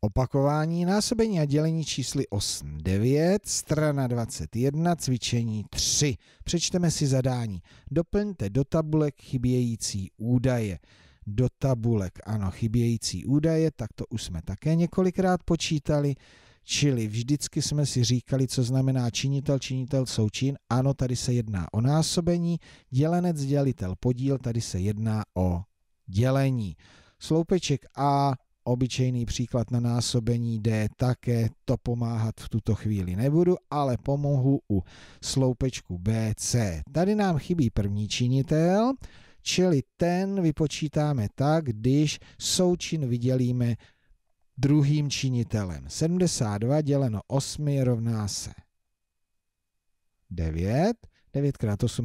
Opakování, násobení a dělení čísly 8, 9, strana 21, cvičení 3. Přečteme si zadání. Doplňte do tabulek chybějící údaje. Do tabulek, ano, chybějící údaje, tak to už jsme také několikrát počítali. Čili vždycky jsme si říkali, co znamená činitel, činitel, součin. Ano, tady se jedná o násobení. Dělenec, dělitel, podíl, tady se jedná o dělení. Sloupeček A obyčejný příklad na násobení D také, to pomáhat v tuto chvíli nebudu, ale pomohu u sloupečku BC. Tady nám chybí první činitel, čili ten vypočítáme tak, když součin vydělíme druhým činitelem. 72 děleno 8 rovná se 9. 9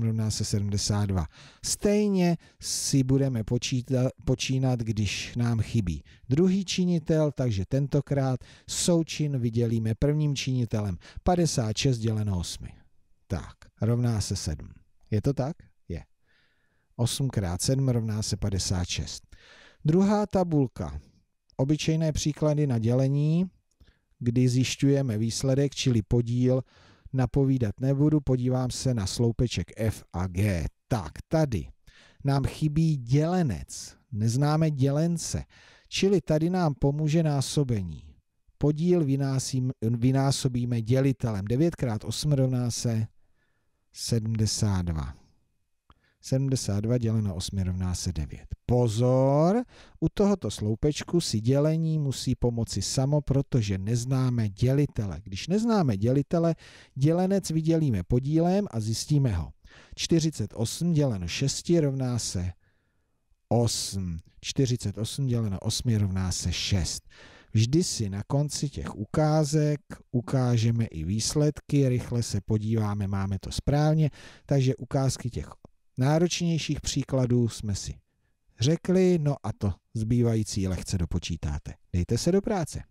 rovná se 72. Stejně si budeme počítat, počínat, když nám chybí druhý činitel, takže tentokrát součin vydělíme prvním činitelem 56 děleno 8. Tak, rovná se 7. Je to tak? Je. 8 x 7 rovná se 56. Druhá tabulka. Obyčejné příklady na dělení, kdy zjišťujeme výsledek, čili podíl napovídat nebudu, podívám se na sloupeček F a G. Tak, tady nám chybí dělenec, neznáme dělence, čili tady nám pomůže násobení. Podíl vynásím, vynásobíme dělitelem. 9 x 8 rovná se 72. 72 děleno 8 rovná se 9. Pozor, u tohoto sloupečku si dělení musí pomoci samo, protože neznáme dělitele. Když neznáme dělitele, dělenec vydělíme podílem a zjistíme ho. 48 děleno 6 rovná se 8. 48 děleno 8 rovná se 6. Vždy si na konci těch ukázek ukážeme i výsledky, rychle se podíváme, máme to správně, takže ukázky těch náročnějších příkladů jsme si řekli, no a to Zbývající lehce dopočítáte. Dejte se do práce.